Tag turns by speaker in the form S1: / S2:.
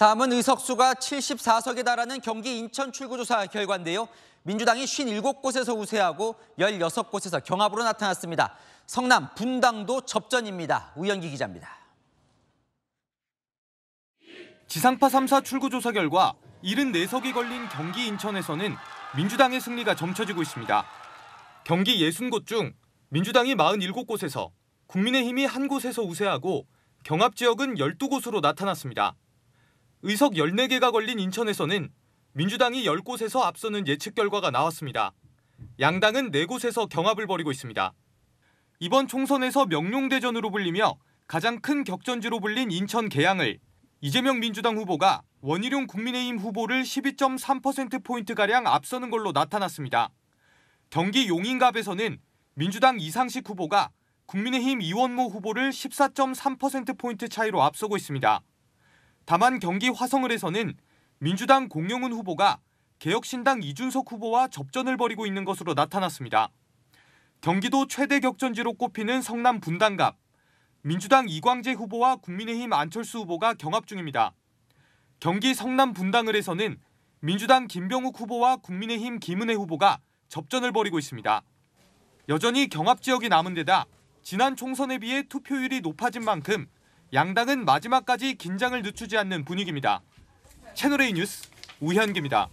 S1: 다음은 의석수가 74석에 달하는 경기 인천 출구조사 결과인데요. 민주당이 57곳에서 우세하고 16곳에서 경합으로 나타났습니다. 성남 분당도 접전입니다. 우연기 기자입니다.
S2: 지상파 3사 출구조사 결과 74석이 걸린 경기 인천에서는 민주당의 승리가 점쳐지고 있습니다. 경기 60곳 중 민주당이 47곳에서 국민의힘이 한 곳에서 우세하고 경합 지역은 12곳으로 나타났습니다. 의석 14개가 걸린 인천에서는 민주당이 10곳에서 앞서는 예측 결과가 나왔습니다. 양당은 4곳에서 경합을 벌이고 있습니다. 이번 총선에서 명룡대전으로 불리며 가장 큰 격전지로 불린 인천 계양을 이재명 민주당 후보가 원희룡 국민의힘 후보를 12.3%포인트가량 앞서는 걸로 나타났습니다. 경기 용인갑에서는 민주당 이상식 후보가 국민의힘 이원모 후보를 14.3%포인트 차이로 앞서고 있습니다. 다만 경기 화성을에서는 민주당 공영훈 후보가 개혁신당 이준석 후보와 접전을 벌이고 있는 것으로 나타났습니다. 경기도 최대 격전지로 꼽히는 성남 분당갑. 민주당 이광재 후보와 국민의힘 안철수 후보가 경합 중입니다. 경기 성남 분당을에서는 민주당 김병욱 후보와 국민의힘 김은혜 후보가 접전을 벌이고 있습니다. 여전히 경합 지역이 남은 데다 지난 총선에 비해 투표율이 높아진 만큼 양당은 마지막까지 긴장을 늦추지 않는 분위기입니다. 채널A 뉴스 우현기입니다.